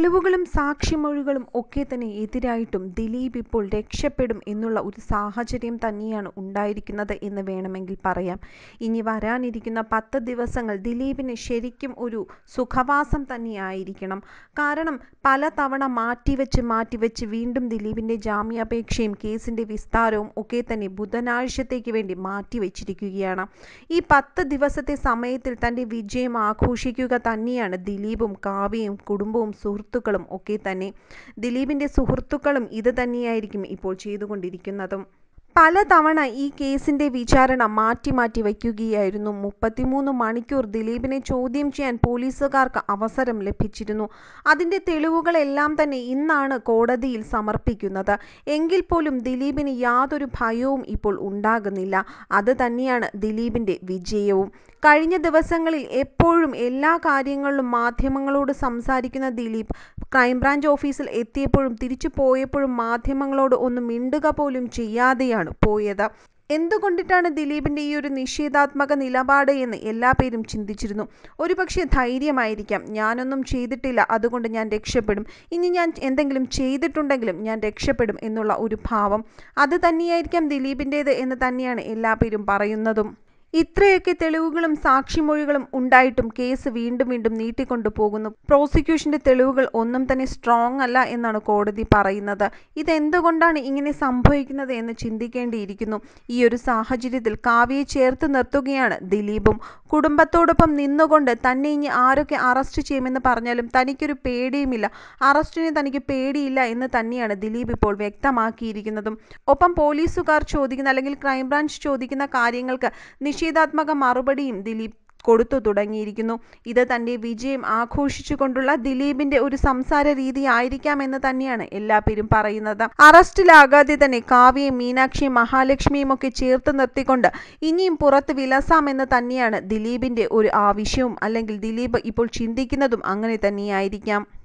തെളിവുകളും സാക്ഷിമൊഴികളും ഒക്കെ തന്നെ എതിരായിട്ടും ദിലീപ് ഇപ്പോൾ രക്ഷപ്പെടും എന്നുള്ള ഒരു സാഹചര്യം തന്നെയാണ് ഉണ്ടായിരിക്കുന്നത് എന്ന് വേണമെങ്കിൽ പറയാം ഇനി വരാനിരിക്കുന്ന പത്ത് ദിവസങ്ങൾ ദിലീപിന് ശരിക്കും ഒരു സുഖവാസം തന്നെയായിരിക്കണം കാരണം പല തവണ മാറ്റിവെച്ച് മാറ്റിവെച്ച് വീണ്ടും ദിലീപിൻ്റെ ജാമ്യാപേക്ഷയും കേസിൻ്റെ വിസ്താരവും ഒക്കെ തന്നെ ബുധനാഴ്ചത്തേക്ക് വേണ്ടി മാറ്റിവെച്ചിരിക്കുകയാണ് ഈ പത്ത് ദിവസത്തെ സമയത്തിൽ തൻ്റെ വിജയം ആഘോഷിക്കുക തന്നെയാണ് ദിലീപും കാവ്യയും കുടുംബവും സുഹൃത്തും സുഹൃത്തുക്കളും ഒക്കെ തന്നെ ദിലീപിൻ്റെ സുഹൃത്തുക്കളും ഇത് തന്നെയായിരിക്കും ഇപ്പോൾ ചെയ്തുകൊണ്ടിരിക്കുന്നതും പലതവണ ഈ കേസിന്റെ വിചാരണ മാറ്റി മാറ്റി വയ്ക്കുകയായിരുന്നു മുപ്പത്തിമൂന്ന് മണിക്കൂർ ദിലീപിനെ ചോദ്യം ചെയ്യാൻ പോലീസുകാർക്ക് അവസരം ലഭിച്ചിരുന്നു അതിന്റെ തെളിവുകളെല്ലാം തന്നെ ഇന്നാണ് കോടതിയിൽ സമർപ്പിക്കുന്നത് എങ്കിൽ പോലും ദിലീപിന് യാതൊരു ഭയവും ഇപ്പോൾ ഉണ്ടാകുന്നില്ല അത് തന്നെയാണ് ദിലീപിന്റെ വിജയവും കഴിഞ്ഞ ദിവസങ്ങളിൽ എപ്പോഴും എല്ലാ കാര്യങ്ങളിലും മാധ്യമങ്ങളോട് സംസാരിക്കുന്ന ദിലീപ് ക്രൈംബ്രാഞ്ച് ഓഫീസിൽ എത്തിയപ്പോഴും തിരിച്ചു പോയപ്പോഴും മാധ്യമങ്ങളോട് ഒന്ന് മിണ്ടുക പോലും ചെയ്യാതെയാണ് വഴിയാണ് പോയത് എന്തുകൊണ്ടിട്ടാണ് ദിലീപിന്റെ ഈ ഒരു നിഷേധാത്മക നിലപാട് എന്ന് എല്ലാ പേരും ചിന്തിച്ചിരുന്നു ഒരുപക്ഷെ ധൈര്യമായിരിക്കാം ഞാനൊന്നും ചെയ്തിട്ടില്ല അതുകൊണ്ട് ഞാൻ രക്ഷപ്പെടും ഇനി ഞാൻ എന്തെങ്കിലും ചെയ്തിട്ടുണ്ടെങ്കിലും ഞാൻ രക്ഷപ്പെടും എന്നുള്ള ഒരു ഭാവം അത് തന്നെയായിരിക്കാം ദിലീപിൻ്റേത് എന്ന് തന്നെയാണ് എല്ലാ പേരും പറയുന്നതും ഇത്രയൊക്കെ തെളിവുകളും സാക്ഷിമൊഴികളും ഉണ്ടായിട്ടും കേസ് വീണ്ടും വീണ്ടും നീട്ടിക്കൊണ്ടു പോകുന്നു പ്രോസിക്യൂഷന്റെ തെളിവുകൾ ഒന്നും തന്നെ സ്ട്രോങ് അല്ല എന്നാണ് കോടതി പറയുന്നത് ഇതെന്തുകൊണ്ടാണ് ഇങ്ങനെ സംഭവിക്കുന്നത് എന്ന് ചിന്തിക്കേണ്ടിയിരിക്കുന്നു ഈ ഒരു സാഹചര്യത്തിൽ കാവ്യയെ ചേർത്ത് നിർത്തുകയാണ് ദിലീപും കുടുംബത്തോടൊപ്പം നിന്നുകൊണ്ട് തന്നെ ഇനി ആരൊക്കെ അറസ്റ്റ് ചെയ്യുമെന്ന് പറഞ്ഞാലും തനിക്കൊരു പേടിയുമില്ല അറസ്റ്റിന് തനിക്ക് പേടിയില്ല എന്ന് തന്നെയാണ് ദിലീപ് ഇപ്പോൾ വ്യക്തമാക്കിയിരിക്കുന്നതും ഒപ്പം പോലീസുകാർ ചോദിക്കുന്ന അല്ലെങ്കിൽ ക്രൈംബ്രാഞ്ച് ചോദിക്കുന്ന കാര്യങ്ങൾക്ക് പ്രതിഷേധാത്മക മറുപടിയും ദിലീപ് കൊടുത്തു തുടങ്ങിയിരിക്കുന്നു ഇത് തൻ്റെ വിജയം ആഘോഷിച്ചുകൊണ്ടുള്ള ദിലീപിന്റെ ഒരു സംസാര രീതി എന്ന് തന്നെയാണ് എല്ലാ പേരും പറയുന്നത് അറസ്റ്റിലാകാതെ തന്നെ കാവ്യയും മീനാക്ഷിയും മഹാലക്ഷ്മിയും ഒക്കെ ചേർത്ത് നിർത്തിക്കൊണ്ട് ഇനിയും പുറത്ത് എന്ന് തന്നെയാണ് ദിലീപിന്റെ ഒരു ആവശ്യവും അല്ലെങ്കിൽ ദിലീപ് ഇപ്പോൾ ചിന്തിക്കുന്നതും അങ്ങനെ തന്നെയായിരിക്കാം